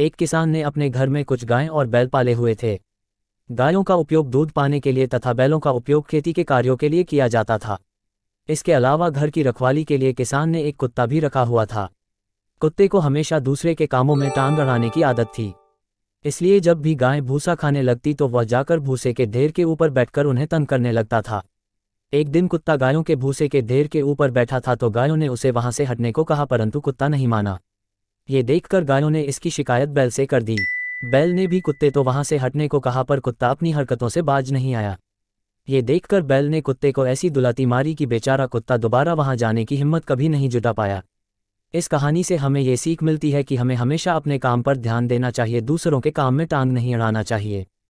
एक किसान ने अपने घर में कुछ गायें और बैल पाले हुए थे गायों का उपयोग दूध पाने के लिए तथा बैलों का उपयोग खेती के कार्यों के लिए किया जाता था इसके अलावा घर की रखवाली के लिए किसान ने एक कुत्ता भी रखा हुआ था कुत्ते को हमेशा दूसरे के कामों में टांग अड़ाने की आदत थी इसलिए जब भी गाय भूसा खाने लगती तो वह जाकर भूसे के ढेर के ऊपर बैठकर उन्हें तंग करने लगता था एक दिन कुत्ता गायों के भूसे के ढेर के ऊपर बैठा था तो गायों ने उसे वहां से हटने को कहा परंतु कुत्ता नहीं माना ये देखकर गायों ने इसकी शिकायत बैल से कर दी बैल ने भी कुत्ते तो वहां से हटने को कहा पर कुत्ता अपनी हरकतों से बाज नहीं आया ये देखकर बैल ने कुत्ते को ऐसी दुलाती मारी कि बेचारा कुत्ता दोबारा वहां जाने की हिम्मत कभी नहीं जुटा पाया इस कहानी से हमें ये सीख मिलती है कि हमें हमेशा अपने काम पर ध्यान देना चाहिए दूसरों के काम में टांग नहीं अड़ाना चाहिए